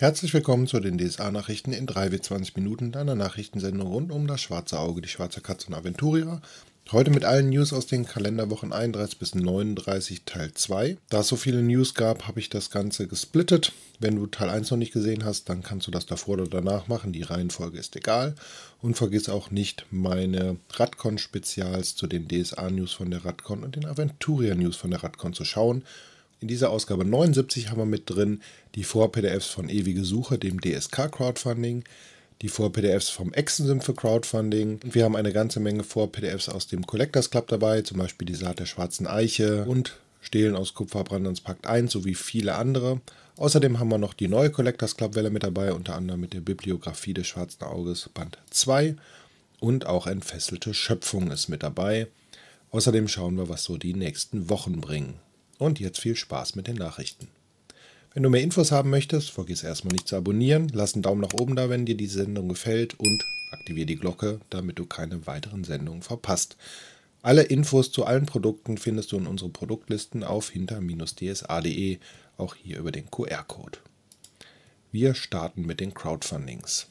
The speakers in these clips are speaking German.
Herzlich willkommen zu den DSA-Nachrichten in 3 w 20 Minuten, deiner Nachrichtensendung rund um das schwarze Auge, die schwarze Katze und Aventurier. Heute mit allen News aus den Kalenderwochen 31 bis 39 Teil 2. Da es so viele News gab, habe ich das Ganze gesplittet. Wenn du Teil 1 noch nicht gesehen hast, dann kannst du das davor oder danach machen. Die Reihenfolge ist egal. Und vergiss auch nicht meine Radcon-Spezials zu den DSA-News von der Radcon und den Aventuria-News von der Radcon zu schauen. In dieser Ausgabe 79 haben wir mit drin die Vor-PDFs von Ewige Suche, dem DSK Crowdfunding, die Vor-PDFs vom Exensim für Crowdfunding. Und wir haben eine ganze Menge Vor-PDFs aus dem Collectors Club dabei, zum Beispiel die Saat der schwarzen Eiche und Stehlen aus Kupferbrandens Pakt 1 sowie viele andere. Außerdem haben wir noch die neue Collectors Club Welle mit dabei, unter anderem mit der Bibliografie des Schwarzen Auges Band 2 und auch Entfesselte Schöpfung ist mit dabei. Außerdem schauen wir, was so die nächsten Wochen bringen. Und jetzt viel Spaß mit den Nachrichten. Wenn du mehr Infos haben möchtest, vergiss erstmal nicht zu abonnieren, lass einen Daumen nach oben da, wenn dir die Sendung gefällt und aktiviere die Glocke, damit du keine weiteren Sendungen verpasst. Alle Infos zu allen Produkten findest du in unseren Produktlisten auf hinter-dsa.de, auch hier über den QR-Code. Wir starten mit den Crowdfundings.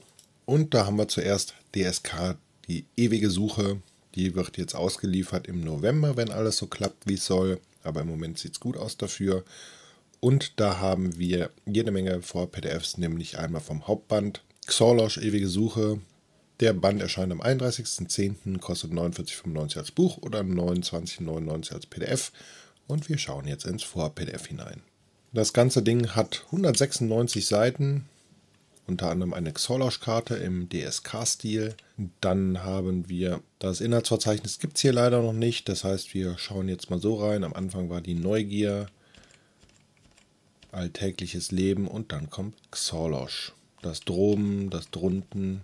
Und da haben wir zuerst DSK, die ewige Suche. Die wird jetzt ausgeliefert im November, wenn alles so klappt, wie es soll aber im Moment sieht es gut aus dafür. Und da haben wir jede Menge Vor-PDFs, nämlich einmal vom Hauptband Xorlosch Ewige Suche. Der Band erscheint am 31.10., kostet 49,95 als Buch oder 29,99 als PDF. Und wir schauen jetzt ins Vor-PDF hinein. Das ganze Ding hat 196 Seiten, unter anderem eine Xolosh-Karte im DSK-Stil. Dann haben wir das Inhaltsverzeichnis, gibt es hier leider noch nicht. Das heißt, wir schauen jetzt mal so rein. Am Anfang war die Neugier, alltägliches Leben und dann kommt Xolosh. Das Droben, das Drunten.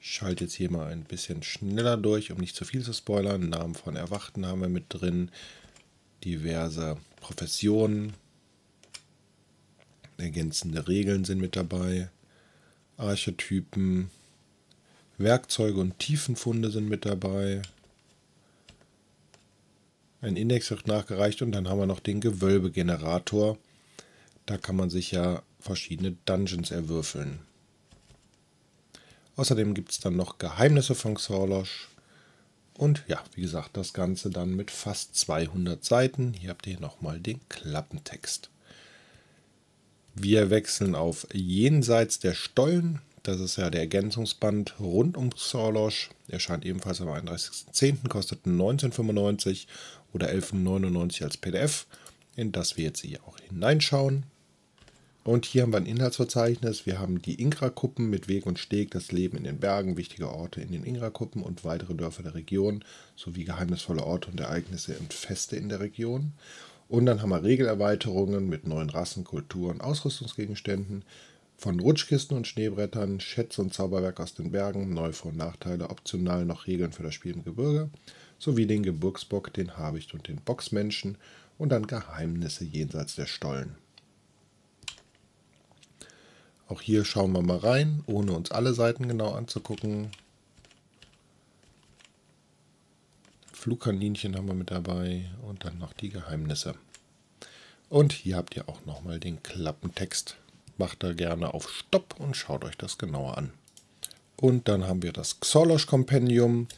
Ich schalte jetzt hier mal ein bisschen schneller durch, um nicht zu viel zu spoilern. Namen von Erwachten haben wir mit drin. Diverse Professionen, ergänzende Regeln sind mit dabei, Archetypen, Werkzeuge und Tiefenfunde sind mit dabei. Ein Index wird nachgereicht und dann haben wir noch den Gewölbegenerator. Da kann man sich ja verschiedene Dungeons erwürfeln. Außerdem gibt es dann noch Geheimnisse von Xorlosch. Und ja, wie gesagt, das Ganze dann mit fast 200 Seiten. Hier habt ihr nochmal den Klappentext. Wir wechseln auf Jenseits der Stollen. Das ist ja der Ergänzungsband rund um Sorlosch. Er scheint ebenfalls am 31.10., kostet 19,95 oder 11,99 als PDF, in das wir jetzt hier auch hineinschauen. Und hier haben wir ein Inhaltsverzeichnis. Wir haben die Ingra-Kuppen mit Weg und Steg, das Leben in den Bergen, wichtige Orte in den Ingra-Kuppen und weitere Dörfer der Region sowie geheimnisvolle Orte und Ereignisse und Feste in der Region. Und dann haben wir Regelerweiterungen mit neuen Rassen, Kulturen, Ausrüstungsgegenständen, von Rutschkisten und Schneebrettern, Schätze und Zauberwerk aus den Bergen, neue Vor- und Nachteile, optional noch Regeln für das Spiel im Gebirge, sowie den Gebirgsbock, den Habicht und den Boxmenschen und dann Geheimnisse jenseits der Stollen. Auch hier schauen wir mal rein, ohne uns alle Seiten genau anzugucken. Flugkaninchen haben wir mit dabei und dann noch die Geheimnisse. Und hier habt ihr auch nochmal den Klappentext. Macht da gerne auf Stopp und schaut euch das genauer an. Und dann haben wir das Xolosh-Kompendium.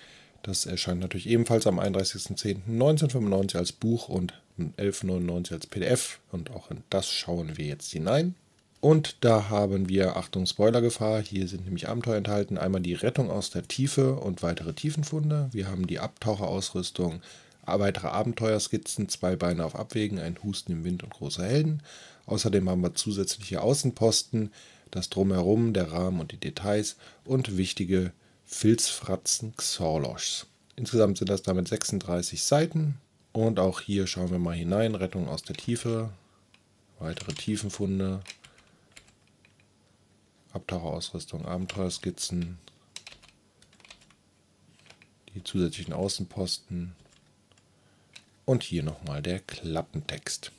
Das erscheint natürlich ebenfalls am 31.10.1995 als Buch und 11.99 als PDF. Und auch in das schauen wir jetzt hinein. Und da haben wir, Achtung, Spoilergefahr, hier sind nämlich Abenteuer enthalten. Einmal die Rettung aus der Tiefe und weitere Tiefenfunde. Wir haben die Abtaucherausrüstung, äh, weitere Abenteuerskizzen, zwei Beine auf Abwägen, ein Husten im Wind und große Helden. Außerdem haben wir zusätzliche Außenposten, das Drumherum, der Rahmen und die Details und wichtige Filzfratzen Xorloschs. Insgesamt sind das damit 36 Seiten. Und auch hier schauen wir mal hinein. Rettung aus der Tiefe, weitere Tiefenfunde, Abtaucherausrüstung, Abenteuerskizzen, die zusätzlichen Außenposten und hier nochmal der Klappentext.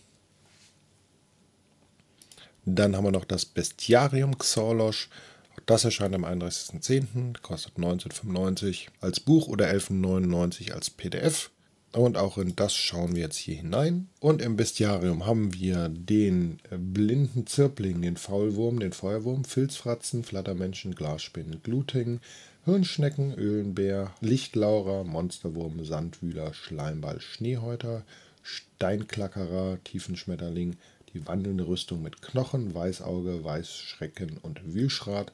Dann haben wir noch das Bestiarium Xorlosch. Auch das erscheint am 31.10., kostet 19,95 als Buch oder 11,99 als PDF. Und auch in das schauen wir jetzt hier hinein. Und im Bestiarium haben wir den blinden Zirpling, den Faulwurm, den Feuerwurm, Filzfratzen, Flattermenschen, Glasspinnen, Gluting, Hirnschnecken, Ölenbär, Lichtlaurer, Monsterwurm, Sandwühler, Schleimball, Schneehäuter, Steinklackerer, Tiefenschmetterling, die wandelnde Rüstung mit Knochen, Weißauge, Weißschrecken und Wühlschrat.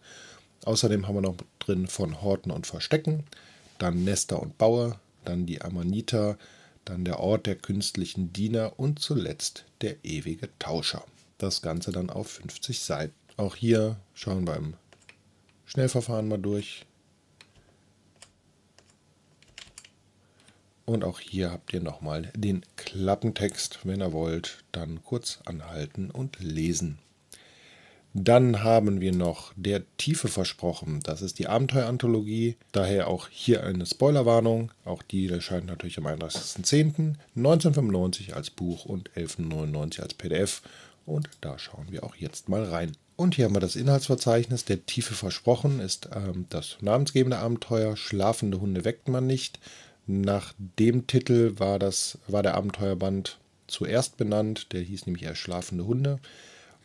Außerdem haben wir noch drin von Horten und Verstecken, dann Nester und Baue, dann die Ammoniter, dann der Ort der künstlichen Diener und zuletzt der ewige Tauscher. Das Ganze dann auf 50 Seiten. Auch hier schauen wir im Schnellverfahren mal durch. Und auch hier habt ihr nochmal den Klappentext. Wenn ihr wollt, dann kurz anhalten und lesen. Dann haben wir noch Der Tiefe versprochen. Das ist die Abenteueranthologie. Daher auch hier eine Spoilerwarnung. Auch die erscheint natürlich am 31.10.1995 als Buch und 11.99 als PDF. Und da schauen wir auch jetzt mal rein. Und hier haben wir das Inhaltsverzeichnis. Der Tiefe versprochen ist ähm, das namensgebende Abenteuer. Schlafende Hunde weckt man nicht. Nach dem Titel war, das, war der Abenteuerband zuerst benannt. Der hieß nämlich erst Schlafende Hunde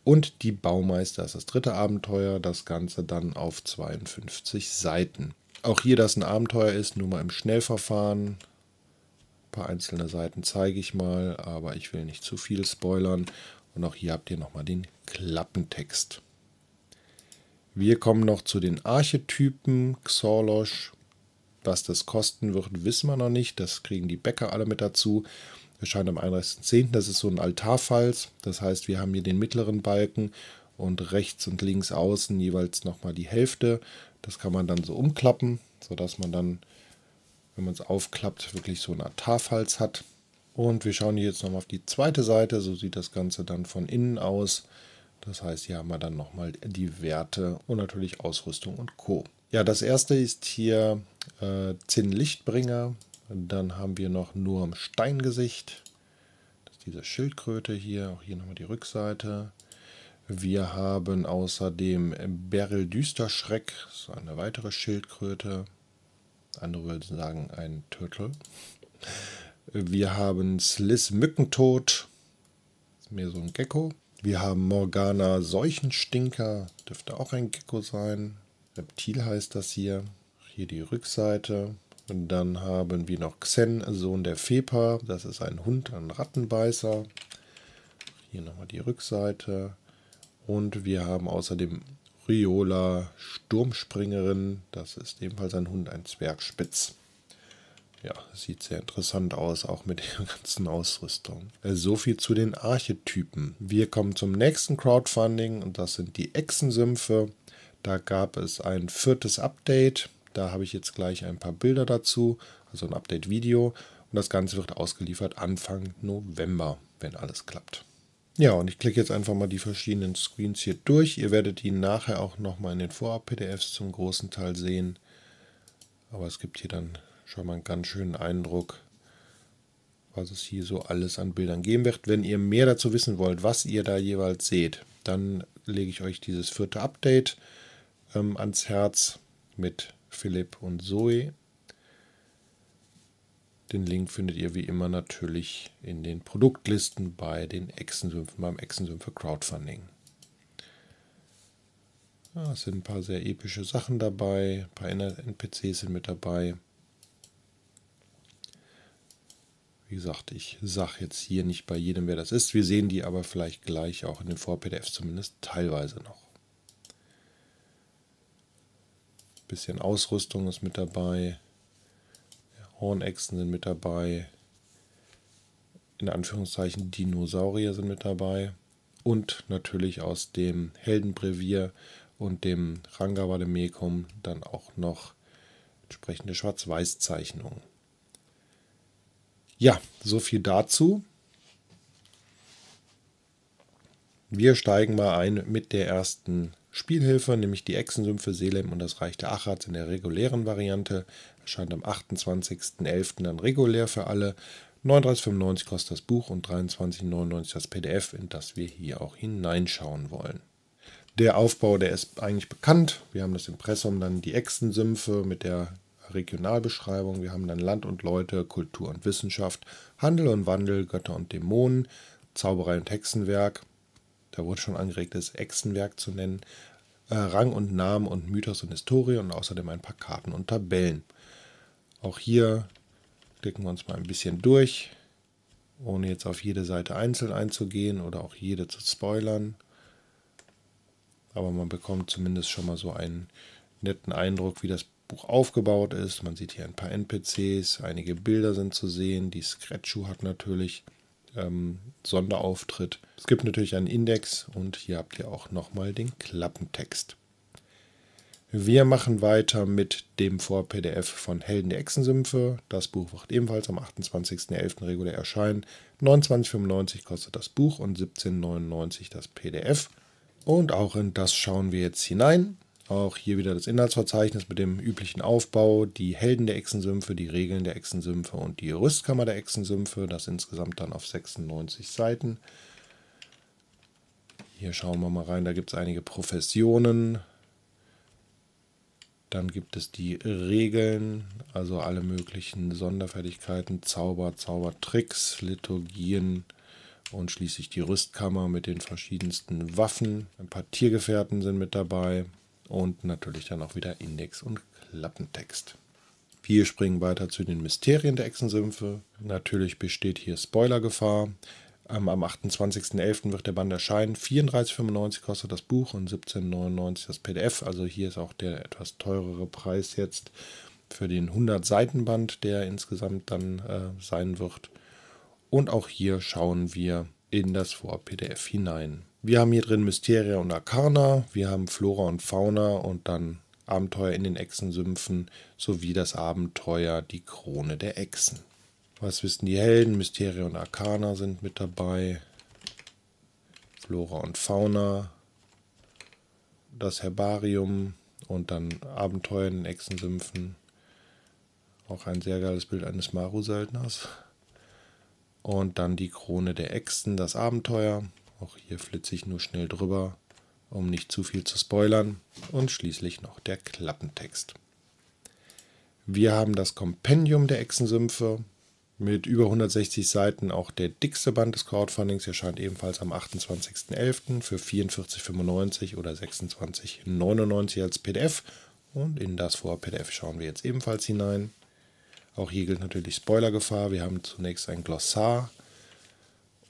und die Baumeister ist das dritte Abenteuer, das Ganze dann auf 52 Seiten. Auch hier, dass ein Abenteuer ist, nur mal im Schnellverfahren. Ein paar einzelne Seiten zeige ich mal, aber ich will nicht zu viel spoilern. Und auch hier habt ihr nochmal den Klappentext. Wir kommen noch zu den Archetypen. Xorlosch, was das kosten wird, wissen wir noch nicht. Das kriegen die Bäcker alle mit dazu erscheint am 31.10. Das ist so ein Altarfalz. Das heißt, wir haben hier den mittleren Balken und rechts und links außen jeweils nochmal die Hälfte. Das kann man dann so umklappen, sodass man dann, wenn man es aufklappt, wirklich so ein Altarfalz hat. Und wir schauen hier jetzt nochmal auf die zweite Seite. So sieht das Ganze dann von innen aus. Das heißt, hier haben wir dann nochmal die Werte und natürlich Ausrüstung und Co. Ja, das erste ist hier äh, Zinn dann haben wir noch nur am Steingesicht. Das ist diese Schildkröte hier. Auch hier nochmal die Rückseite. Wir haben außerdem Beryl Düsterschreck. So eine weitere Schildkröte. Andere würden sagen ein Turtle. Wir haben Sliss Mückentod. Das ist mehr so ein Gecko. Wir haben Morgana Seuchenstinker. Dürfte auch ein Gecko sein. Reptil heißt das hier. Hier die Rückseite. Und dann haben wir noch Xen, Sohn der Fepa. Das ist ein Hund, ein Rattenbeißer. Hier nochmal die Rückseite. Und wir haben außerdem Riola, Sturmspringerin. Das ist ebenfalls ein Hund, ein Zwergspitz. Ja, sieht sehr interessant aus, auch mit der ganzen Ausrüstung. Äh, so viel zu den Archetypen. Wir kommen zum nächsten Crowdfunding und das sind die Echsensümpfe. Da gab es ein viertes Update da habe ich jetzt gleich ein paar Bilder dazu, also ein Update-Video. Und das Ganze wird ausgeliefert Anfang November, wenn alles klappt. Ja, und ich klicke jetzt einfach mal die verschiedenen Screens hier durch. Ihr werdet ihn nachher auch nochmal in den Vorab-PDFs zum großen Teil sehen. Aber es gibt hier dann schon mal einen ganz schönen Eindruck, was es hier so alles an Bildern geben wird. Wenn ihr mehr dazu wissen wollt, was ihr da jeweils seht, dann lege ich euch dieses vierte Update ähm, ans Herz mit Philipp und Zoe. Den Link findet ihr wie immer natürlich in den Produktlisten bei den Echsensümpfen, beim Echsensümpfe Crowdfunding. Ja, es sind ein paar sehr epische Sachen dabei, ein paar NPCs sind mit dabei. Wie gesagt, ich sage jetzt hier nicht bei jedem, wer das ist. Wir sehen die aber vielleicht gleich auch in den Vor-PDFs zumindest teilweise noch. bisschen Ausrüstung ist mit dabei. Hornechsen sind mit dabei. In Anführungszeichen Dinosaurier sind mit dabei. Und natürlich aus dem Heldenbrevier und dem Rangavademekum dann auch noch entsprechende Schwarz-Weiß-Zeichnungen. Ja, so viel dazu. Wir steigen mal ein mit der ersten Spielhilfe, nämlich die Echsensümpfe Selem und das Reich der Achards in der regulären Variante. Erscheint am 28.11. dann regulär für alle. 39,95 kostet das Buch und 23,99 das PDF, in das wir hier auch hineinschauen wollen. Der Aufbau, der ist eigentlich bekannt. Wir haben das Impressum, dann die Echsensümpfe mit der Regionalbeschreibung. Wir haben dann Land und Leute, Kultur und Wissenschaft, Handel und Wandel, Götter und Dämonen, Zauberei und Hexenwerk, da wurde schon angeregt, das Echsenwerk zu nennen, äh, Rang und Namen und Mythos und Historie und außerdem ein paar Karten und Tabellen. Auch hier klicken wir uns mal ein bisschen durch, ohne jetzt auf jede Seite einzeln einzugehen oder auch jede zu spoilern. Aber man bekommt zumindest schon mal so einen netten Eindruck, wie das Buch aufgebaut ist. Man sieht hier ein paar NPCs, einige Bilder sind zu sehen, die Scratchu hat natürlich ähm, Sonderauftritt. Es gibt natürlich einen Index und hier habt ihr auch nochmal den Klappentext. Wir machen weiter mit dem Vor-PDF von Helden der Echsensümpfe. Das Buch wird ebenfalls am 28.11. regulär erscheinen. 29,95 kostet das Buch und 17,99 das PDF. Und auch in das schauen wir jetzt hinein. Auch hier wieder das Inhaltsverzeichnis mit dem üblichen Aufbau, die Helden der Echsensümpfe, die Regeln der Echsensümpfe und die Rüstkammer der Echsensümpfe. Das insgesamt dann auf 96 Seiten. Hier schauen wir mal rein, da gibt es einige Professionen. Dann gibt es die Regeln, also alle möglichen Sonderfertigkeiten, Zauber, Zaubertricks, Liturgien und schließlich die Rüstkammer mit den verschiedensten Waffen. Ein paar Tiergefährten sind mit dabei, und natürlich dann auch wieder Index und Klappentext. Wir springen weiter zu den Mysterien der Echsensümpfe. Natürlich besteht hier Spoilergefahr. Am 28.11. wird der Band erscheinen. 34,95 kostet das Buch und 17,99 das PDF. Also hier ist auch der etwas teurere Preis jetzt für den 100-Seiten-Band, der insgesamt dann äh, sein wird. Und auch hier schauen wir in das Vor-PDF hinein. Wir haben hier drin Mysteria und Arcana, wir haben Flora und Fauna und dann Abenteuer in den Echsensümpfen sowie das Abenteuer Die Krone der Echsen. Was wissen die Helden? Mysteria und Arcana sind mit dabei. Flora und Fauna, das Herbarium und dann Abenteuer in den Echsensümpfen. Auch ein sehr geiles Bild eines Maru-Söldners. Und dann die Krone der Echsen, das Abenteuer. Auch hier flitze ich nur schnell drüber, um nicht zu viel zu spoilern. Und schließlich noch der Klappentext. Wir haben das Kompendium der Echsensümpfe mit über 160 Seiten. Auch der dickste Band des Crowdfundings erscheint ebenfalls am 28.11. für 44,95 oder 26,99 als PDF. Und in das Vor-PDF schauen wir jetzt ebenfalls hinein. Auch hier gilt natürlich Spoilergefahr. Wir haben zunächst ein Glossar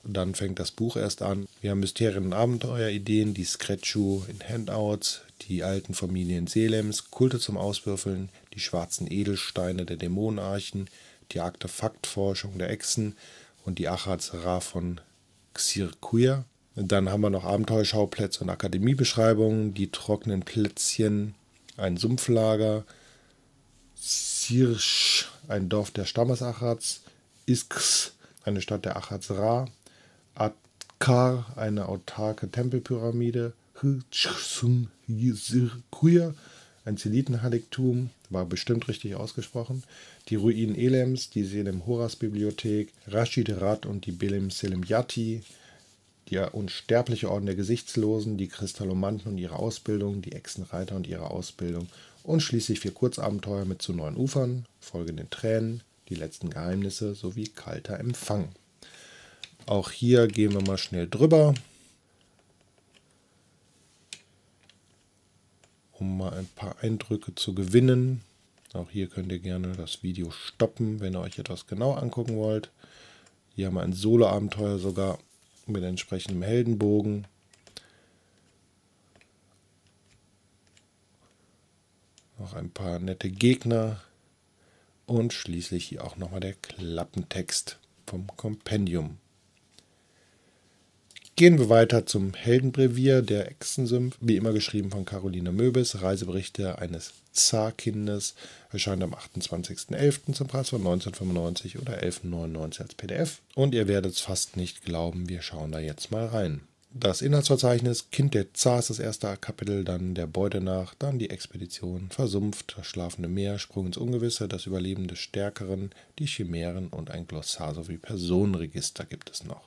dann fängt das Buch erst an. Wir haben Mysterien und Abenteuerideen, die Scratchu in Handouts, die alten Familien Selems, Kulte zum Auswürfeln, die schwarzen Edelsteine der Dämonenarchen, die Artefaktforschung der Echsen und die Achazra von Xirkuir. Dann haben wir noch Abenteuerschauplätze und Akademiebeschreibungen, die trockenen Plätzchen, ein Sumpflager, Sirsch, ein Dorf der Stammesachats, Isks, eine Stadt der Achatzra, Atkar, eine autarke Tempelpyramide, Kuya, ein Zelitenheiligtum, war bestimmt richtig ausgesprochen, die Ruinen Elems, die Selim-Horas-Bibliothek, Rashid Rat und die Belim Yati, der unsterbliche Orden der Gesichtslosen, die Kristallomanten und ihre Ausbildung, die Echsenreiter und ihre Ausbildung und schließlich vier Kurzabenteuer mit zu neuen Ufern, folgenden Tränen, die letzten Geheimnisse sowie kalter Empfang. Auch hier gehen wir mal schnell drüber, um mal ein paar Eindrücke zu gewinnen. Auch hier könnt ihr gerne das Video stoppen, wenn ihr euch etwas genau angucken wollt. Hier haben wir ein Solo-Abenteuer sogar mit entsprechendem Heldenbogen. Noch ein paar nette Gegner. Und schließlich hier auch nochmal der Klappentext vom Compendium. Gehen wir weiter zum Heldenbrevier der Echsensümpf, wie immer geschrieben von Caroline Möbes, Reiseberichte eines Zarkindes, erscheint am 28.11. zum Preis von 19,95 oder 11,99 als PDF. Und ihr werdet es fast nicht glauben, wir schauen da jetzt mal rein. Das Inhaltsverzeichnis Kind der Zars, das erste Kapitel, dann der Beute nach, dann die Expedition, versumpft, das schlafende Meer, Sprung ins Ungewisse, das Überleben des Stärkeren, die Chimären und ein Glossar sowie Personenregister gibt es noch.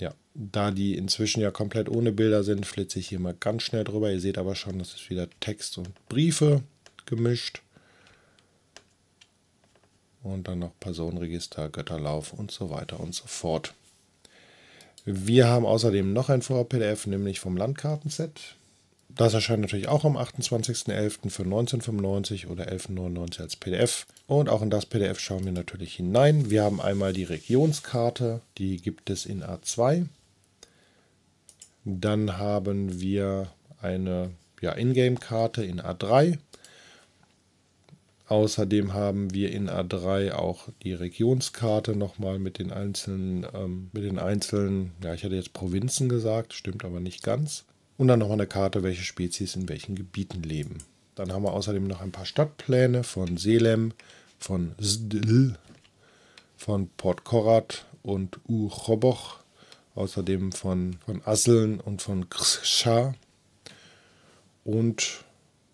Ja, da die inzwischen ja komplett ohne Bilder sind, flitze ich hier mal ganz schnell drüber. Ihr seht aber schon, das ist wieder Text und Briefe gemischt. Und dann noch Personenregister, Götterlauf und so weiter und so fort. Wir haben außerdem noch ein Vorher-PDF, nämlich vom Landkartenset. Das erscheint natürlich auch am 28.11. für 1995 oder 11.99 als PDF. Und auch in das PDF schauen wir natürlich hinein. Wir haben einmal die Regionskarte, die gibt es in A2. Dann haben wir eine ja, Ingame-Karte in A3. Außerdem haben wir in A3 auch die Regionskarte nochmal mit den einzelnen, ähm, mit den einzelnen, ja, ich hatte jetzt Provinzen gesagt, stimmt aber nicht ganz und dann nochmal eine Karte, welche Spezies in welchen Gebieten leben. Dann haben wir außerdem noch ein paar Stadtpläne von Selem, von Zdl, von Port Korat und Uchoboch, außerdem von, von Asseln und von Krscha. Und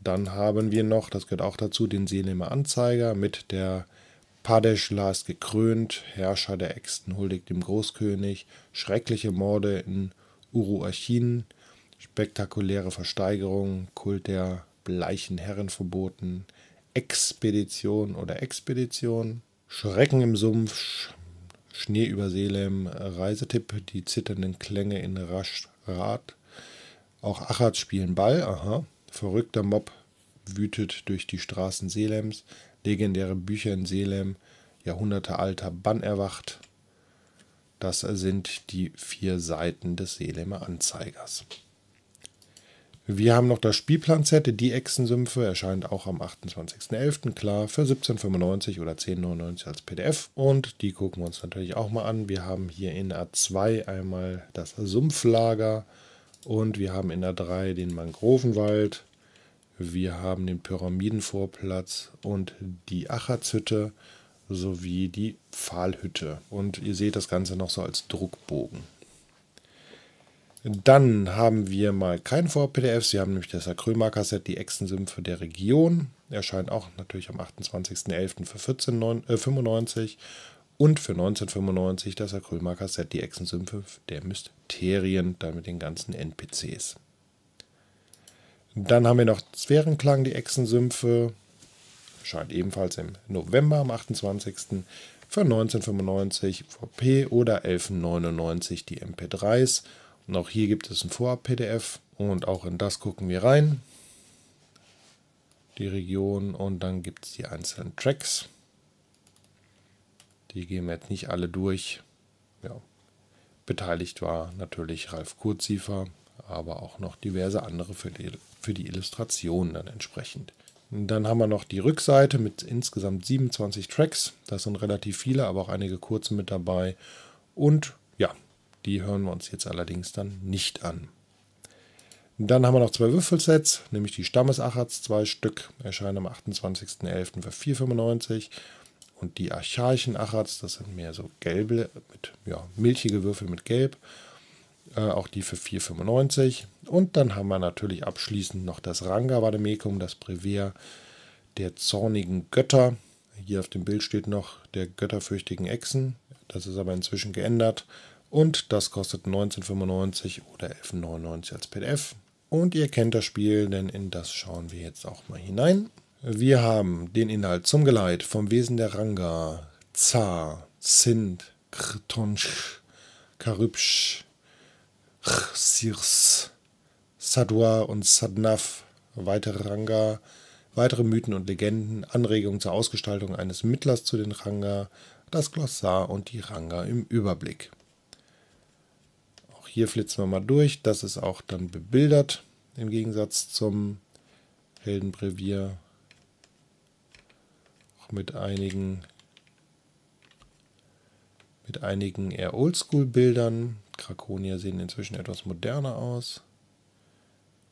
dann haben wir noch, das gehört auch dazu, den Selemer Anzeiger mit der Padesh Last gekrönt, Herrscher der Äxten huldigt dem Großkönig, schreckliche Morde in Uruachin, spektakuläre Versteigerung, Kult der bleichen Herren verboten, Expedition oder Expedition, Schrecken im Sumpf, Sch Schnee über Selem, Reisetipp, die zitternden Klänge in Raschrad, auch Achatz spielen Ball, aha, verrückter Mob wütet durch die Straßen Selems, legendäre Bücher in Selem, Jahrhunderte alter Bann erwacht. Das sind die vier Seiten des Selemer Anzeigers. Wir haben noch das spielplan die Echsensümpfe, erscheint auch am 28.11. klar für 17,95 oder 10,99 als PDF. Und die gucken wir uns natürlich auch mal an. Wir haben hier in A2 einmal das Sumpflager und wir haben in A3 den Mangrovenwald. Wir haben den Pyramidenvorplatz und die Achatzhütte sowie die Pfahlhütte. Und ihr seht das Ganze noch so als Druckbogen. Dann haben wir mal kein Vor-PDF. Sie haben nämlich das Acrylmarker-Set, die Echsensümpfe der Region. Erscheint auch natürlich am 28.11. für 14,95 äh, und für 19,95 das Acrylmarker-Set, die Echsensümpfe der Mysterien, dann mit den ganzen NPCs. Dann haben wir noch Sphärenklang, die Echsensümpfe. Erscheint ebenfalls im November am 28 für 1995 VP oder 1199 die MP3s und auch hier gibt es ein Vorab-PDF und auch in das gucken wir rein. Die Region und dann gibt es die einzelnen Tracks. Die gehen wir jetzt nicht alle durch. Ja. Beteiligt war natürlich Ralf Kurziefer, aber auch noch diverse andere für die, für die Illustration dann entsprechend. Dann haben wir noch die Rückseite mit insgesamt 27 Tracks. Das sind relativ viele, aber auch einige kurze mit dabei. Und die hören wir uns jetzt allerdings dann nicht an. Dann haben wir noch zwei Würfelsets, nämlich die Stammesacharts, zwei Stück, erscheinen am 28.11. für 4,95 und die archaischen Acharts, das sind mehr so gelbe, mit, ja, milchige Würfel mit Gelb, äh, auch die für 4,95 und dann haben wir natürlich abschließend noch das Ranga Vademekum, das Brevier der zornigen Götter. Hier auf dem Bild steht noch der götterfürchtigen Echsen, das ist aber inzwischen geändert und das kostet 19,95 oder 11,99 als PDF. Und ihr kennt das Spiel, denn in das schauen wir jetzt auch mal hinein. Wir haben den Inhalt zum Geleit vom Wesen der Ranga, Za, Sind, Krtonsch, Karübsch, Chsirs, Sadwa und Sadnaf, weitere Ranga, weitere Mythen und Legenden, Anregungen zur Ausgestaltung eines Mittlers zu den Ranga, das Glossar und die Ranga im Überblick. Hier flitzen wir mal durch. Das ist auch dann bebildert im Gegensatz zum Heldenbrevier. Auch mit einigen mit einigen eher Oldschool-Bildern. Krakonier sehen inzwischen etwas moderner aus.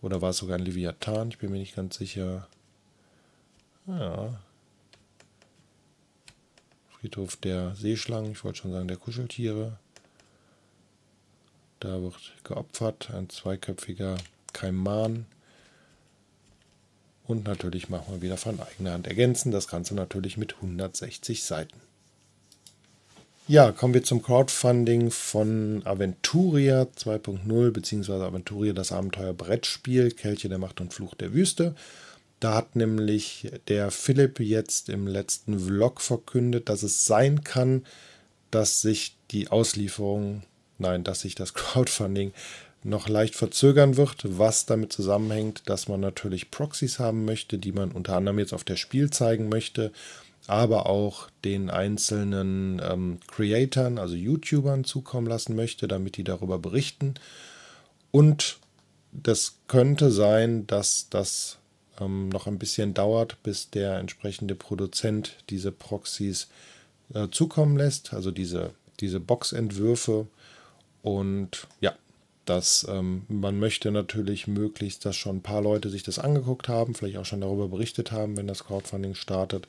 Oder war es sogar ein Leviathan? Ich bin mir nicht ganz sicher. Ja. Friedhof der Seeschlangen, ich wollte schon sagen der Kuscheltiere. Da wird geopfert, ein zweiköpfiger Kaiman. Und natürlich machen wir wieder von eigener Hand ergänzen. Das Ganze natürlich mit 160 Seiten. Ja, kommen wir zum Crowdfunding von Aventuria 2.0 beziehungsweise Aventuria das Abenteuer Brettspiel Kelche der Macht und Fluch der Wüste. Da hat nämlich der Philipp jetzt im letzten Vlog verkündet, dass es sein kann, dass sich die Auslieferung nein, dass sich das Crowdfunding noch leicht verzögern wird, was damit zusammenhängt, dass man natürlich Proxys haben möchte, die man unter anderem jetzt auf der Spiel zeigen möchte, aber auch den einzelnen ähm, Creatern, also YouTubern zukommen lassen möchte, damit die darüber berichten. Und das könnte sein, dass das ähm, noch ein bisschen dauert, bis der entsprechende Produzent diese Proxys äh, zukommen lässt, also diese, diese Boxentwürfe entwürfe und ja, dass ähm, man möchte natürlich möglichst, dass schon ein paar Leute sich das angeguckt haben, vielleicht auch schon darüber berichtet haben, wenn das Crowdfunding startet.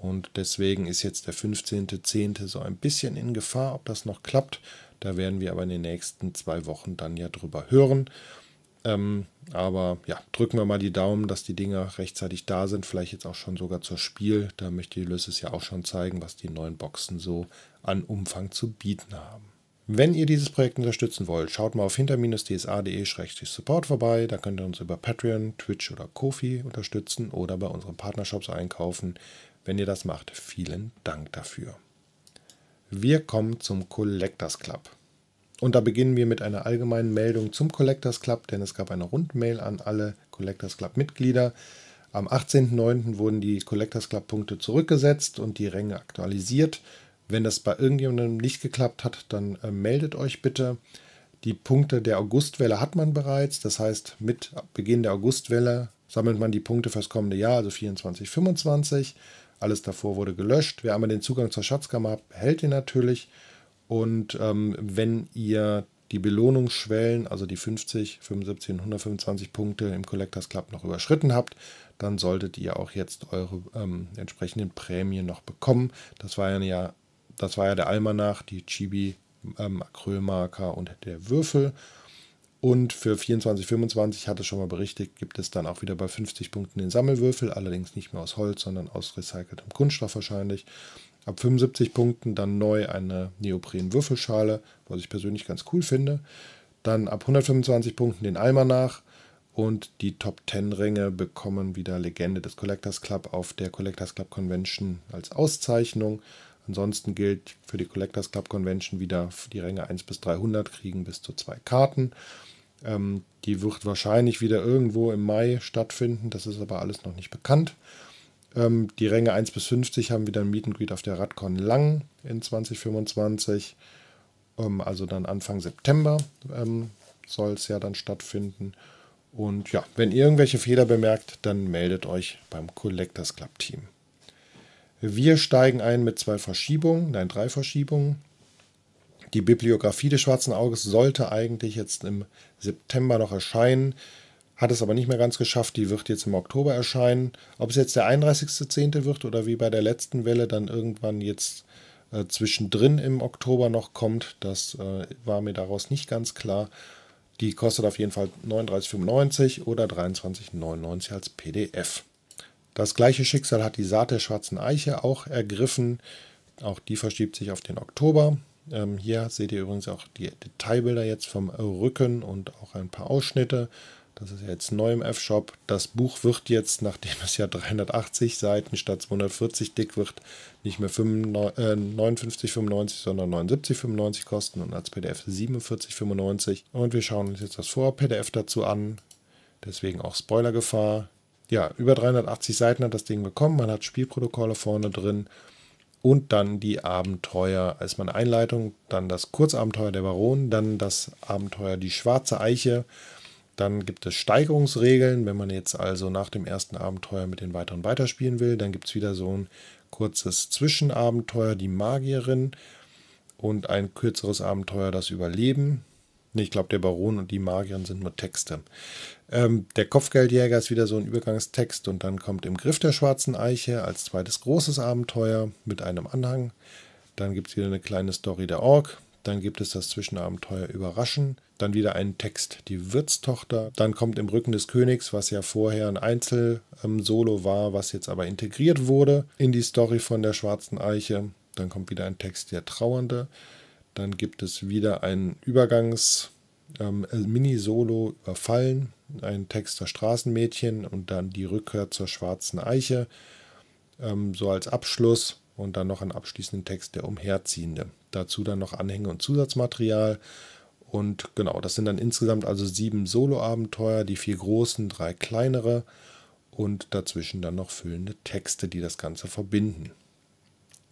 Und deswegen ist jetzt der 15.10. so ein bisschen in Gefahr, ob das noch klappt. Da werden wir aber in den nächsten zwei Wochen dann ja drüber hören. Ähm, aber ja, drücken wir mal die Daumen, dass die Dinger rechtzeitig da sind. Vielleicht jetzt auch schon sogar zur Spiel. Da möchte die Lösses ja auch schon zeigen, was die neuen Boxen so an Umfang zu bieten haben. Wenn ihr dieses Projekt unterstützen wollt, schaut mal auf hinter-dsa.de-support vorbei. Da könnt ihr uns über Patreon, Twitch oder Kofi unterstützen oder bei unseren Partnershops einkaufen. Wenn ihr das macht, vielen Dank dafür. Wir kommen zum Collectors Club. Und da beginnen wir mit einer allgemeinen Meldung zum Collectors Club, denn es gab eine Rundmail an alle Collectors Club Mitglieder. Am 18.09. wurden die Collectors Club Punkte zurückgesetzt und die Ränge aktualisiert. Wenn das bei irgendjemandem nicht geklappt hat, dann äh, meldet euch bitte. Die Punkte der Augustwelle hat man bereits. Das heißt, mit Beginn der Augustwelle sammelt man die Punkte fürs kommende Jahr, also 24, 25. Alles davor wurde gelöscht. Wer einmal den Zugang zur Schatzkammer hat, behält ihn natürlich. Und ähm, wenn ihr die Belohnungsschwellen, also die 50, 75 125 Punkte im Collectors Club noch überschritten habt, dann solltet ihr auch jetzt eure ähm, entsprechenden Prämien noch bekommen. Das war ja das war ja der Almanach, die Chibi, ähm, Acrylmarker und der Würfel. Und für 24, 25 hatte schon mal berichtet, gibt es dann auch wieder bei 50 Punkten den Sammelwürfel, allerdings nicht mehr aus Holz, sondern aus recyceltem Kunststoff wahrscheinlich. Ab 75 Punkten dann neu eine Neopren-Würfelschale, was ich persönlich ganz cool finde. Dann ab 125 Punkten den Eimer nach und die Top 10 Ränge bekommen wieder Legende des Collectors Club auf der Collectors Club Convention als Auszeichnung. Ansonsten gilt für die Collectors Club Convention wieder, die Ränge 1 bis 300 kriegen bis zu zwei Karten. Ähm, die wird wahrscheinlich wieder irgendwo im Mai stattfinden, das ist aber alles noch nicht bekannt. Ähm, die Ränge 1 bis 50 haben wieder ein Meet and Greet auf der Radcon Lang in 2025, ähm, also dann Anfang September ähm, soll es ja dann stattfinden. Und ja, wenn ihr irgendwelche Fehler bemerkt, dann meldet euch beim Collectors Club Team. Wir steigen ein mit zwei Verschiebungen, nein, drei Verschiebungen. Die Bibliografie des Schwarzen Auges sollte eigentlich jetzt im September noch erscheinen, hat es aber nicht mehr ganz geschafft. Die wird jetzt im Oktober erscheinen. Ob es jetzt der 31.10. wird oder wie bei der letzten Welle dann irgendwann jetzt äh, zwischendrin im Oktober noch kommt, das äh, war mir daraus nicht ganz klar. Die kostet auf jeden Fall 39,95 oder 23,99 als PDF. Das gleiche Schicksal hat die Saat der schwarzen Eiche auch ergriffen. Auch die verschiebt sich auf den Oktober. Ähm, hier seht ihr übrigens auch die Detailbilder jetzt vom Rücken und auch ein paar Ausschnitte. Das ist jetzt neu im F-Shop. Das Buch wird jetzt, nachdem es ja 380 Seiten statt 240 dick wird, nicht mehr 59,95, äh, sondern 79,95 kosten und als PDF 47,95. Und wir schauen uns jetzt das Vor-PDF dazu an. Deswegen auch Spoilergefahr ja, über 380 Seiten hat das Ding bekommen. Man hat Spielprotokolle vorne drin und dann die Abenteuer als meine Einleitung, dann das Kurzabenteuer der Baron, dann das Abenteuer die schwarze Eiche. Dann gibt es Steigerungsregeln, wenn man jetzt also nach dem ersten Abenteuer mit den weiteren weiterspielen will. Dann gibt es wieder so ein kurzes Zwischenabenteuer, die Magierin und ein kürzeres Abenteuer, das Überleben. Ich glaube, der Baron und die Magierin sind nur Texte. Ähm, der Kopfgeldjäger ist wieder so ein Übergangstext und dann kommt im Griff der schwarzen Eiche als zweites großes Abenteuer mit einem Anhang. Dann gibt es wieder eine kleine Story der Ork. Dann gibt es das Zwischenabenteuer Überraschen. Dann wieder einen Text Die Wirtstochter. Dann kommt im Rücken des Königs, was ja vorher ein Einzel-Solo ähm, war, was jetzt aber integriert wurde in die Story von der schwarzen Eiche. Dann kommt wieder ein Text Der Trauernde. Dann gibt es wieder ein Übergangs- ähm, äh, Mini-Solo überfallen ein Text der Straßenmädchen und dann die Rückkehr zur schwarzen Eiche, ähm, so als Abschluss und dann noch einen abschließenden Text der Umherziehende. Dazu dann noch Anhänge und Zusatzmaterial. Und genau, das sind dann insgesamt also sieben Solo-Abenteuer, die vier großen, drei kleinere und dazwischen dann noch füllende Texte, die das Ganze verbinden.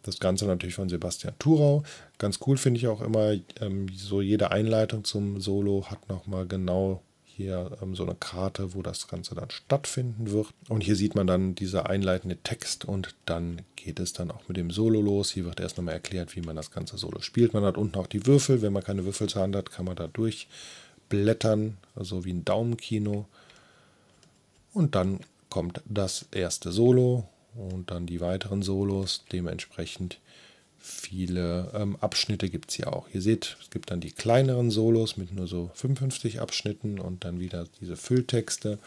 Das Ganze natürlich von Sebastian Thurau. Ganz cool finde ich auch immer, ähm, so jede Einleitung zum Solo hat nochmal genau hier ähm, so eine Karte, wo das Ganze dann stattfinden wird. Und hier sieht man dann dieser einleitende Text und dann geht es dann auch mit dem Solo los. Hier wird erst nochmal erklärt, wie man das ganze Solo spielt. Man hat unten auch die Würfel. Wenn man keine Würfel zur Hand hat, kann man da durchblättern, also wie ein Daumenkino. Und dann kommt das erste Solo und dann die weiteren Solos. Dementsprechend viele ähm, Abschnitte gibt es hier auch. Ihr seht, es gibt dann die kleineren Solos mit nur so 55 Abschnitten und dann wieder diese Fülltexte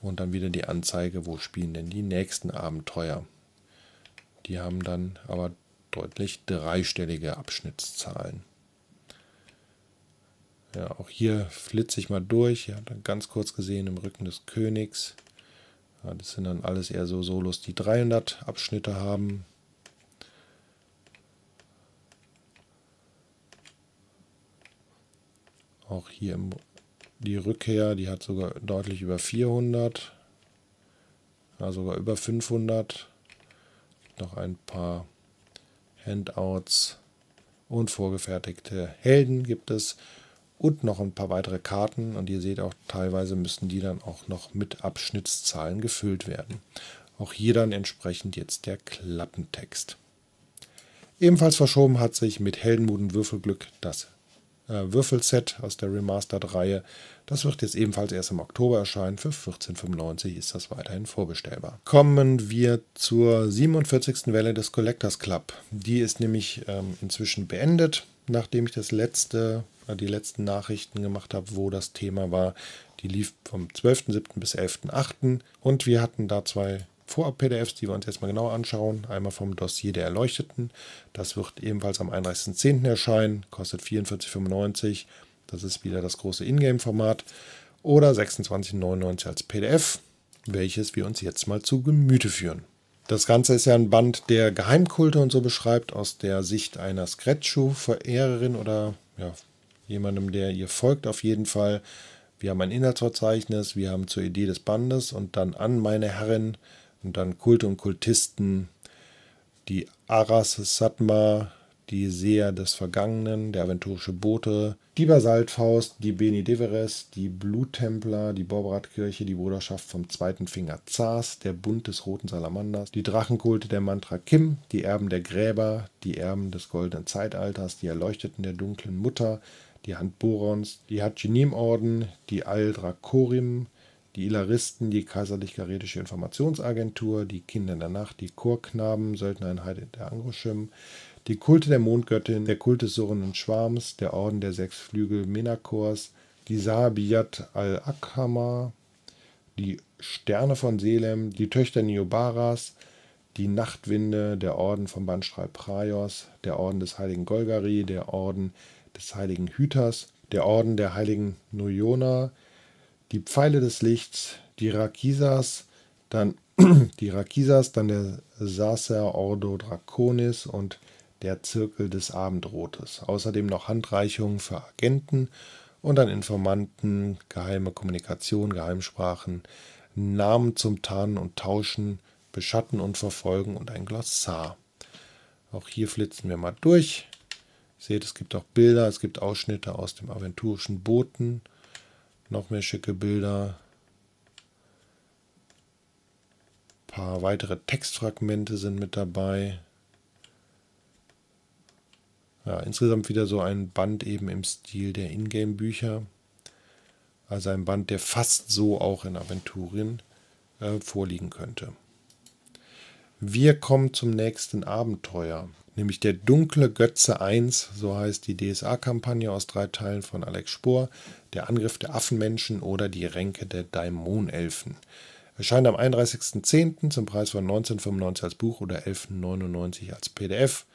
und dann wieder die Anzeige, wo spielen denn die nächsten Abenteuer. Die haben dann aber deutlich dreistellige Abschnittszahlen. Ja, auch hier flitze ich mal durch. Ihr dann ganz kurz gesehen im Rücken des Königs. Ja, das sind dann alles eher so Solos, die 300 Abschnitte haben. Auch hier im, die Rückkehr, die hat sogar deutlich über 400. also sogar über 500. Noch ein paar Handouts und vorgefertigte Helden gibt es. Und noch ein paar weitere Karten. Und ihr seht auch, teilweise müssen die dann auch noch mit Abschnittszahlen gefüllt werden. Auch hier dann entsprechend jetzt der Klappentext. Ebenfalls verschoben hat sich mit Heldenmut und Würfelglück das äh, Würfelset aus der Remastered-Reihe. Das wird jetzt ebenfalls erst im Oktober erscheinen. Für 14,95 ist das weiterhin vorbestellbar. Kommen wir zur 47. Welle des Collectors Club. Die ist nämlich ähm, inzwischen beendet, nachdem ich das letzte, äh, die letzten Nachrichten gemacht habe, wo das Thema war. Die lief vom 12.07. bis 11.08. Und wir hatten da zwei Vorab-PDFs, die wir uns jetzt mal genauer anschauen. Einmal vom Dossier der Erleuchteten. Das wird ebenfalls am 31.10. erscheinen, kostet 44,95. Das ist wieder das große Ingame-Format. Oder 26,99 als PDF, welches wir uns jetzt mal zu Gemüte führen. Das Ganze ist ja ein Band, der Geheimkulte und so beschreibt, aus der Sicht einer Scratchu-Verehrerin oder ja, jemandem, der ihr folgt auf jeden Fall. Wir haben ein Inhaltsverzeichnis, wir haben zur Idee des Bandes und dann an meine Herrin und dann Kulte und Kultisten, die Aras Satma, die Seher des Vergangenen, der aventurische Bote, die Basaltfaust, die Beni Deveres, die Bluttempler, die Borbratkirche, die Bruderschaft vom zweiten Finger Zars, der Bund des roten Salamanders, die Drachenkulte der Mantra Kim, die Erben der Gräber, die Erben des goldenen Zeitalters, die Erleuchteten der dunklen Mutter, die Hand Borons, die Hachinim-Orden, die Al-Drakorim, die Ilaristen, die Kaiserlich-Karedische Informationsagentur, die Kinder der Nacht, die Chorknaben, Söldnereinheit der Angroschim, die Kulte der Mondgöttin, der Kult des surrenden Schwarms, der Orden der Sechs Flügel Menakors, die Sahabiyat al-Akhama, die Sterne von Selem, die Töchter Niobaras, die Nachtwinde, der Orden vom Bandstrahl Praios, der Orden des heiligen Golgari, der Orden des heiligen Hüters, der Orden der heiligen Nuyona, die Pfeile des Lichts, die Rakisas, dann die Rakisas, dann der Sacer Ordo Draconis und der Zirkel des Abendrotes. Außerdem noch Handreichungen für Agenten und dann Informanten, geheime Kommunikation, Geheimsprachen, Namen zum Tarnen und Tauschen, Beschatten und Verfolgen und ein Glossar. Auch hier flitzen wir mal durch. Seht, es gibt auch Bilder, es gibt Ausschnitte aus dem aventurischen Boten noch mehr schicke Bilder. Ein paar weitere Textfragmente sind mit dabei. Ja, insgesamt wieder so ein Band eben im Stil der Ingame-Bücher. Also ein Band, der fast so auch in Aventurien äh, vorliegen könnte. Wir kommen zum nächsten Abenteuer, nämlich der dunkle Götze 1, so heißt die DSA-Kampagne aus drei Teilen von Alex Spohr, der Angriff der Affenmenschen oder die Ränke der Daimonelfen. Erscheint am 31.10. zum Preis von 19,95 als Buch oder 11,99 als PDF,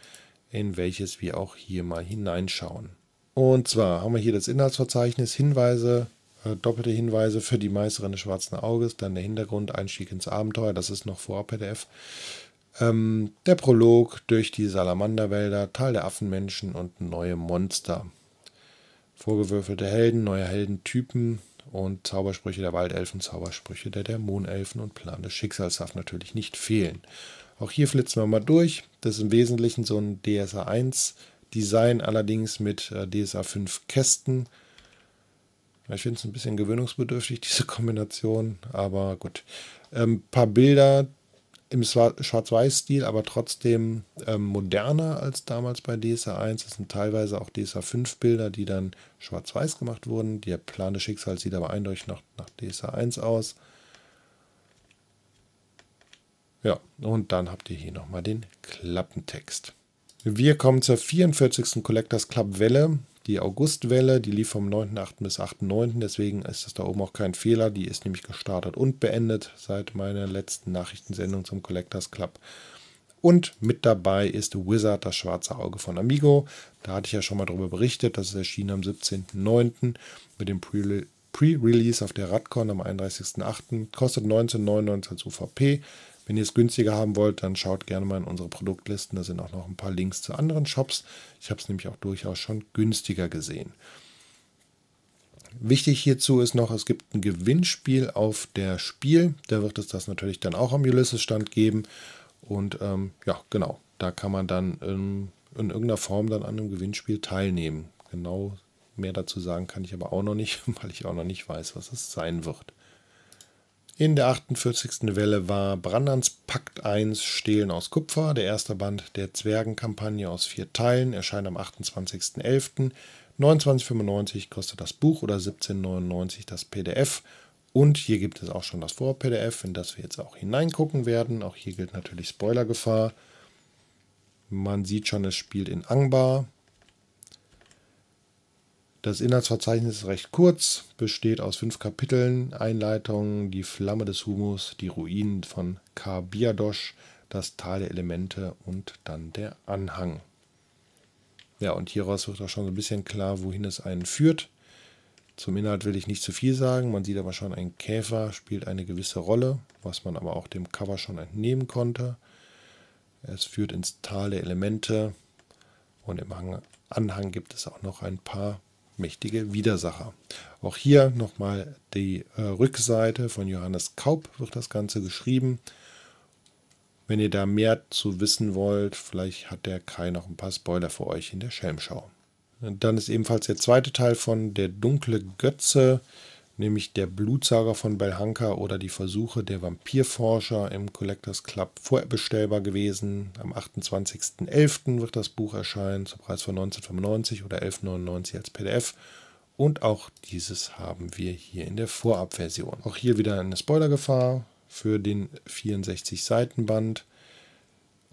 in welches wir auch hier mal hineinschauen. Und zwar haben wir hier das Inhaltsverzeichnis, Hinweise, äh, doppelte Hinweise für die Meisterin des Schwarzen Auges, dann der Hintergrund, Einstieg ins Abenteuer, das ist noch vor PDF. Ähm, der Prolog durch die Salamanderwälder, Tal der Affenmenschen und neue Monster. Vorgewürfelte Helden, neue Heldentypen und Zaubersprüche der Waldelfen, Zaubersprüche der Dämonelfen und Plan des Schicksals darf natürlich nicht fehlen. Auch hier flitzen wir mal durch. Das ist im Wesentlichen so ein DSA 1 Design, allerdings mit äh, DSA 5 Kästen ich finde es ein bisschen gewöhnungsbedürftig, diese Kombination, aber gut. Ein ähm, paar Bilder im Schwarz-Weiß-Stil, aber trotzdem ähm, moderner als damals bei DSA 1. Es sind teilweise auch DSA 5 Bilder, die dann schwarz-weiß gemacht wurden. Der Plan des Schicksals sieht aber eindeutig nach, nach DSA 1 aus. Ja, und dann habt ihr hier nochmal den Klappentext. Wir kommen zur 44. Collectors Club Welle die Augustwelle, die lief vom 9.8. bis 8.9. Deswegen ist das da oben auch kein Fehler. Die ist nämlich gestartet und beendet seit meiner letzten Nachrichtensendung zum Collectors Club. Und mit dabei ist Wizard, das schwarze Auge von Amigo. Da hatte ich ja schon mal darüber berichtet. Das ist erschienen am 17.9. mit dem Pre-Release auf der Radcon am 31.08. Kostet 19,99 als UVP. Wenn ihr es günstiger haben wollt, dann schaut gerne mal in unsere Produktlisten. Da sind auch noch ein paar Links zu anderen Shops. Ich habe es nämlich auch durchaus schon günstiger gesehen. Wichtig hierzu ist noch, es gibt ein Gewinnspiel auf der Spiel. Da wird es das natürlich dann auch am Ulysses-Stand geben. Und ähm, ja, genau, da kann man dann ähm, in irgendeiner Form dann an einem Gewinnspiel teilnehmen. Genau mehr dazu sagen kann ich aber auch noch nicht, weil ich auch noch nicht weiß, was es sein wird. In der 48. Welle war Brandans Pakt 1 Stehlen aus Kupfer, der erste Band der Zwergenkampagne aus vier Teilen, erscheint am 28.11. 29,95 kostet das Buch oder 17,99 das PDF. Und hier gibt es auch schon das Vor-PDF, in das wir jetzt auch hineingucken werden. Auch hier gilt natürlich Spoilergefahr. Man sieht schon, es spielt in Angbar. Das Inhaltsverzeichnis ist recht kurz, besteht aus fünf Kapiteln, Einleitung, die Flamme des Humus, die Ruinen von Kabiadosch, das Tal der Elemente und dann der Anhang. Ja, und hieraus wird auch schon so ein bisschen klar, wohin es einen führt. Zum Inhalt will ich nicht zu viel sagen, man sieht aber schon, ein Käfer spielt eine gewisse Rolle, was man aber auch dem Cover schon entnehmen konnte. Es führt ins Tal der Elemente und im Anhang gibt es auch noch ein paar mächtige Widersacher. Auch hier nochmal die äh, Rückseite von Johannes Kaup wird das Ganze geschrieben. Wenn ihr da mehr zu wissen wollt, vielleicht hat der Kai noch ein paar Spoiler für euch in der Schelmschau. dann ist ebenfalls der zweite Teil von Der dunkle Götze nämlich der Blutsager von Belhanka oder die Versuche der Vampirforscher im Collectors Club vorbestellbar gewesen. Am 28.11. wird das Buch erscheinen, zum Preis von 19,95 oder 11,99 als PDF. Und auch dieses haben wir hier in der Vorabversion. Auch hier wieder eine Spoilergefahr für den 64-Seiten-Band.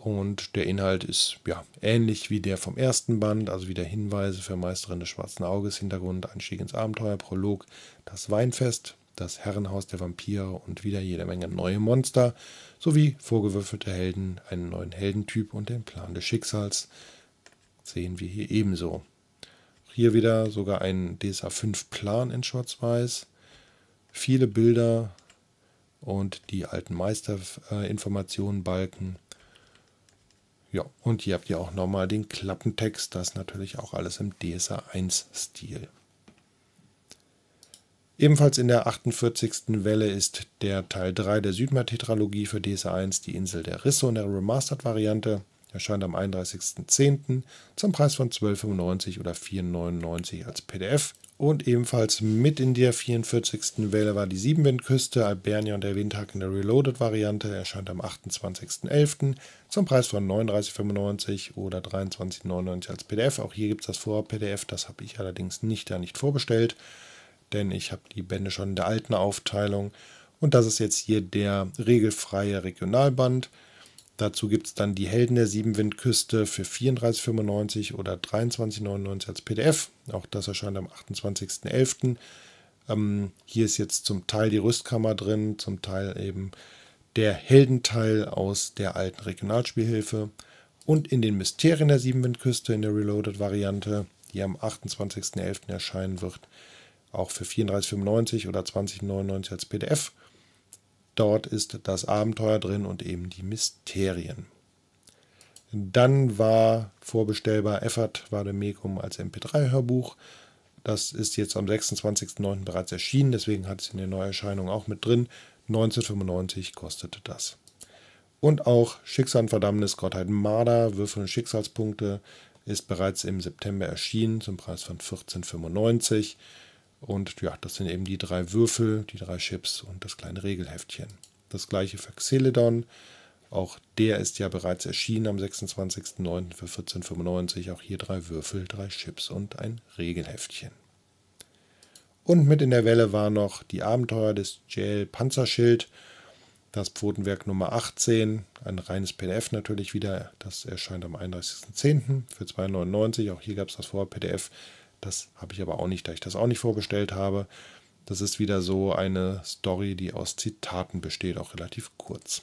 Und der Inhalt ist ja ähnlich wie der vom ersten Band, also wieder Hinweise für Meisterin des Schwarzen Auges, Hintergrund, Einstieg ins Abenteuer, Prolog, das Weinfest, das Herrenhaus der Vampire und wieder jede Menge neue Monster sowie vorgewürfelte Helden, einen neuen Heldentyp und den Plan des Schicksals sehen wir hier ebenso. Hier wieder sogar ein DSA 5 Plan in Schwarz-Weiß, viele Bilder und die alten Meisterinformationen, äh, Balken ja, und hier habt ihr auch nochmal den Klappentext, das natürlich auch alles im DSA-1-Stil. Ebenfalls in der 48. Welle ist der Teil 3 der Südmer-Tetralogie für DSA 1 die Insel der Risse in der Remastered-Variante erscheint am 31.10. zum Preis von 12,95 oder 4,99 als PDF. Und ebenfalls mit in der 44. Welle war die Siebenwindküste, Albernia und der Windhack in der Reloaded-Variante, erscheint am 28.11. zum Preis von 39,95 oder 23,99 als PDF. Auch hier gibt es das Vor-PDF, das habe ich allerdings nicht da nicht vorbestellt, denn ich habe die Bände schon in der alten Aufteilung. Und das ist jetzt hier der regelfreie Regionalband. Dazu gibt es dann die Helden der Siebenwindküste für 34,95 oder 23,99 als PDF. Auch das erscheint am 28.11. Ähm, hier ist jetzt zum Teil die Rüstkammer drin, zum Teil eben der Heldenteil aus der alten Regionalspielhilfe. Und in den Mysterien der Siebenwindküste in der Reloaded-Variante, die am 28.11. erscheinen wird, auch für 34,95 oder 20,99 als PDF. Dort ist das Abenteuer drin und eben die Mysterien. Dann war vorbestellbar Effort Vademecum als MP3-Hörbuch. Das ist jetzt am 26.09. bereits erschienen, deswegen hat es in der Neuerscheinung auch mit drin. 1995 kostete das. Und auch Schicksal und Verdammnis, Gottheit Marder, Würfel und Schicksalspunkte ist bereits im September erschienen zum Preis von 14,95. Und ja, das sind eben die drei Würfel, die drei Chips und das kleine Regelheftchen. Das gleiche für Xeledon. Auch der ist ja bereits erschienen am 26.09. für 14,95. Auch hier drei Würfel, drei Chips und ein Regelheftchen. Und mit in der Welle war noch die Abenteuer des JL Panzerschild, das Pfotenwerk Nummer 18, ein reines PDF natürlich wieder. Das erscheint am 31.10. für 2,99. Auch hier gab es das Vor-PDF das habe ich aber auch nicht, da ich das auch nicht vorgestellt habe. Das ist wieder so eine Story, die aus Zitaten besteht, auch relativ kurz.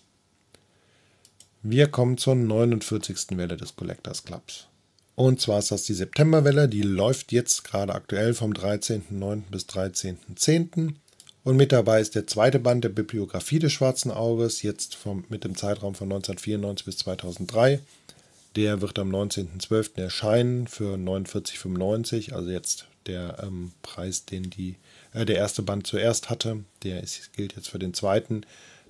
Wir kommen zur 49. Welle des Collectors Clubs. Und zwar ist das die Septemberwelle, die läuft jetzt gerade aktuell vom 13.09. bis 13.10. Und mit dabei ist der zweite Band der Bibliografie des Schwarzen Auges, jetzt vom, mit dem Zeitraum von 1994 bis 2003. Der wird am 19.12. erscheinen für 49,95, also jetzt der ähm, Preis, den die, äh, der erste Band zuerst hatte. Der ist, gilt jetzt für den zweiten.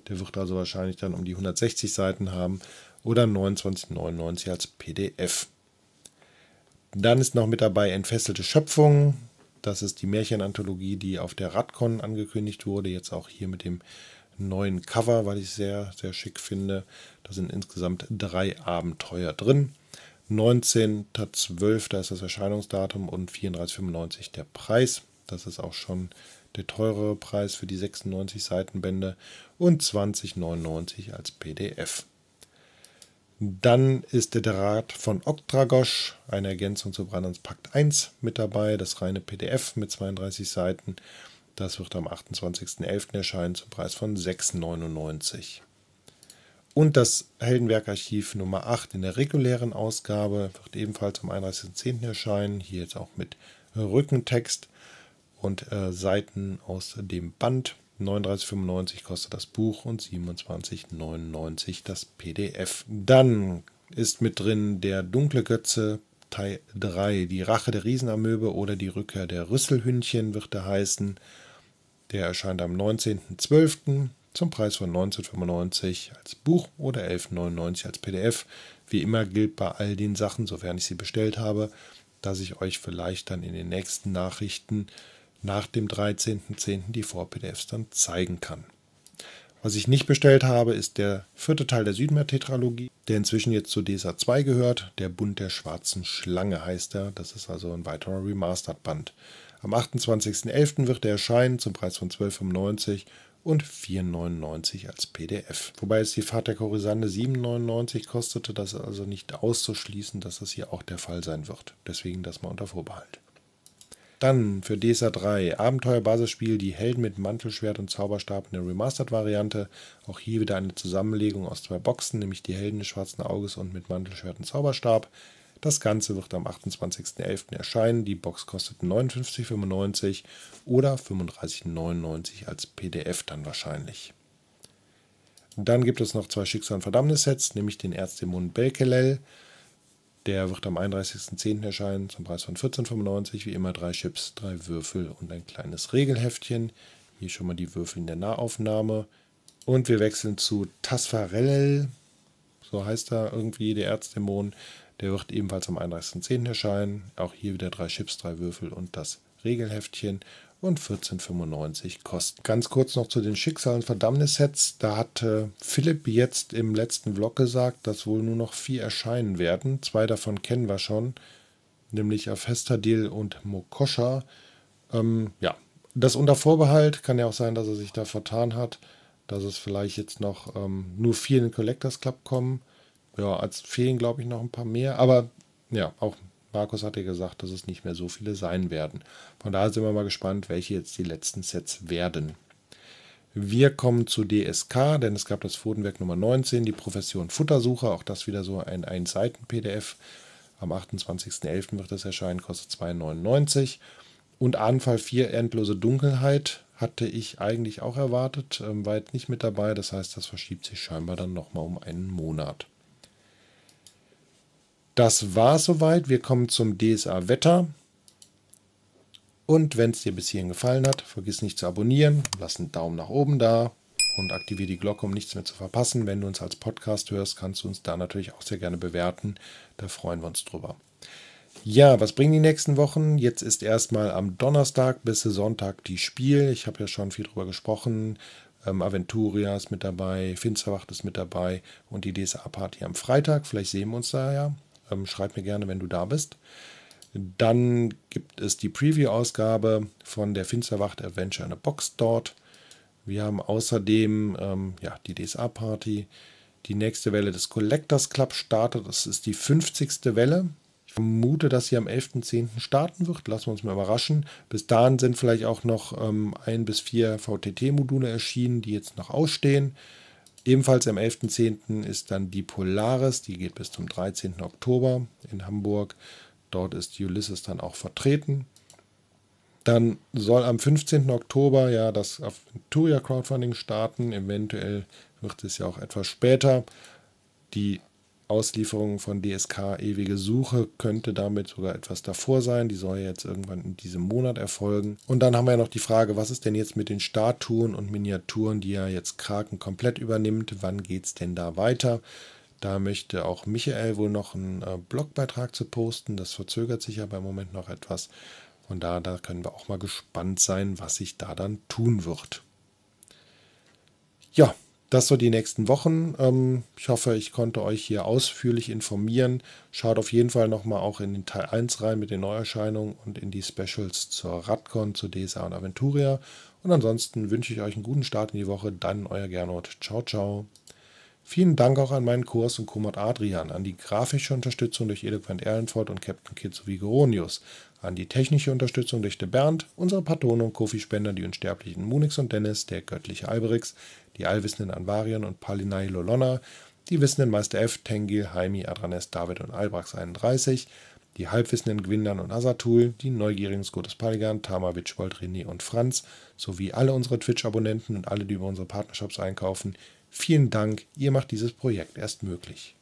Der wird also wahrscheinlich dann um die 160 Seiten haben oder 29,99 als PDF. Dann ist noch mit dabei Entfesselte Schöpfung. Das ist die Märchenanthologie, die auf der Radcon angekündigt wurde, jetzt auch hier mit dem neuen Cover, weil ich sehr, sehr schick finde. Da sind insgesamt drei Abenteuer drin. 19.12. da ist das Erscheinungsdatum und 34,95 der Preis. Das ist auch schon der teurere Preis für die 96 Seitenbände und 20,99 als PDF. Dann ist der Draht von Oktragosch, eine Ergänzung zu Brandands Pakt 1 mit dabei, das reine PDF mit 32 Seiten das wird am 28.11. erscheinen zum Preis von 6,99. Und das Heldenwerkarchiv Nummer 8 in der regulären Ausgabe wird ebenfalls am 31.10. erscheinen. Hier jetzt auch mit Rückentext und äh, Seiten aus dem Band. 39,95 kostet das Buch und 27,99 das PDF. Dann ist mit drin der dunkle Götze Teil 3. Die Rache der Riesenamöbe oder die Rückkehr der Rüsselhündchen wird da heißen. Der erscheint am 19.12. zum Preis von 19,95 als Buch oder 11,99 als PDF. Wie immer gilt bei all den Sachen, sofern ich sie bestellt habe, dass ich euch vielleicht dann in den nächsten Nachrichten nach dem 13.10. die Vor-PDFs dann zeigen kann. Was ich nicht bestellt habe, ist der vierte Teil der Südmeer-Tetralogie, der inzwischen jetzt zu DSA 2 gehört. Der Bund der schwarzen Schlange heißt er. Das ist also ein weiterer Remastered-Band. Am 28.11. wird er erscheinen zum Preis von 12,95 und 4,99 als PDF. Wobei jetzt die Fahrt der Korisande 7,99 kostete, das ist also nicht auszuschließen, dass das hier auch der Fall sein wird. Deswegen das mal unter Vorbehalt. Dann für DSA 3 Abenteuerbasisspiel Die Helden mit Mantelschwert und Zauberstab in der Remastered-Variante. Auch hier wieder eine Zusammenlegung aus zwei Boxen, nämlich die Helden des schwarzen Auges und mit Mantelschwert und Zauberstab. Das Ganze wird am 28.11. erscheinen. Die Box kostet 59,95 oder 35,99 als PDF dann wahrscheinlich. Dann gibt es noch zwei Schicksal- und Verdammnis-Sets, nämlich den Erzdämon Belkelel. Der wird am 31.10. erscheinen zum Preis von 14,95. Wie immer drei Chips, drei Würfel und ein kleines Regelheftchen. Hier schon mal die Würfel in der Nahaufnahme. Und wir wechseln zu Tasfarellel. So heißt er irgendwie der Erzdämon. Der wird ebenfalls am 31.10. erscheinen. Auch hier wieder drei Chips, drei Würfel und das Regelheftchen und 14,95 kosten. Ganz kurz noch zu den Schicksal- und Verdammnissets. Da hat äh, Philipp jetzt im letzten Vlog gesagt, dass wohl nur noch vier erscheinen werden. Zwei davon kennen wir schon, nämlich Afestadil und Mokosha. Ähm, ja, das unter Vorbehalt. Kann ja auch sein, dass er sich da vertan hat, dass es vielleicht jetzt noch ähm, nur vier in den Collectors Club kommen ja, als fehlen, glaube ich, noch ein paar mehr. Aber ja, auch Markus hatte gesagt, dass es nicht mehr so viele sein werden. Von daher sind wir mal gespannt, welche jetzt die letzten Sets werden. Wir kommen zu DSK, denn es gab das Fodenwerk Nummer 19, die Profession Futtersuche, auch das wieder so ein Ein-Seiten-PDF. Am 28.11. wird das erscheinen, kostet 2,99. Und Anfall 4, Endlose Dunkelheit, hatte ich eigentlich auch erwartet, ähm, war jetzt nicht mit dabei. Das heißt, das verschiebt sich scheinbar dann nochmal um einen Monat. Das war soweit. Wir kommen zum DSA Wetter. Und wenn es dir bis hierhin gefallen hat, vergiss nicht zu abonnieren, lass einen Daumen nach oben da und aktiviere die Glocke, um nichts mehr zu verpassen. Wenn du uns als Podcast hörst, kannst du uns da natürlich auch sehr gerne bewerten. Da freuen wir uns drüber. Ja, was bringen die nächsten Wochen? Jetzt ist erstmal am Donnerstag bis Sonntag die Spiel. Ich habe ja schon viel drüber gesprochen. Ähm, Aventuria ist mit dabei, Finsterwacht ist mit dabei und die DSA-Party am Freitag. Vielleicht sehen wir uns da ja. Ähm, schreib mir gerne, wenn du da bist. Dann gibt es die Preview-Ausgabe von der Finsterwacht Adventure in a Box dort. Wir haben außerdem ähm, ja, die DSA-Party. Die nächste Welle des Collectors Club startet. Das ist die 50. Welle. Ich vermute, dass sie am 11.10. starten wird. Lassen wir uns mal überraschen. Bis dahin sind vielleicht auch noch ähm, ein bis vier VTT-Module erschienen, die jetzt noch ausstehen. Ebenfalls am 11.10. ist dann die Polaris, die geht bis zum 13. Oktober in Hamburg. Dort ist Ulysses dann auch vertreten. Dann soll am 15. Oktober ja das Aventuria Crowdfunding starten. Eventuell wird es ja auch etwas später. Die Auslieferung von DSK Ewige Suche könnte damit sogar etwas davor sein. Die soll jetzt irgendwann in diesem Monat erfolgen. Und dann haben wir ja noch die Frage, was ist denn jetzt mit den Statuen und Miniaturen, die ja jetzt Kraken komplett übernimmt? Wann geht es denn da weiter? Da möchte auch Michael wohl noch einen äh, Blogbeitrag zu posten. Das verzögert sich aber im Moment noch etwas. Von da, da können wir auch mal gespannt sein, was sich da dann tun wird. Ja, das so die nächsten Wochen. Ähm, ich hoffe, ich konnte euch hier ausführlich informieren. Schaut auf jeden Fall nochmal auch in den Teil 1 rein mit den Neuerscheinungen und in die Specials zur Radcon, zu DSA und Aventuria. Und ansonsten wünsche ich euch einen guten Start in die Woche. Dann euer Gernot. Ciao, ciao. Vielen Dank auch an meinen Kurs und Komod Adrian, an die grafische Unterstützung durch Eloquent Erlenfort und Captain Kid sowie Vigoronius, an die technische Unterstützung durch De Bernd, unsere Patronen und Kofi-Spender, die Unsterblichen Munix und Dennis, der göttliche Alberix, die allwissenden Anvarien und Palinai Lolonna, die wissenden Meister F, Tengil, Haimi, Adranes, David und Albrax 31, die halbwissenden Gwindern und Asatul, die neugierigen Skotus Paligan, Tama, Witschbold, René und Franz, sowie alle unsere Twitch-Abonnenten und alle, die über unsere Partnershops einkaufen. Vielen Dank, ihr macht dieses Projekt erst möglich.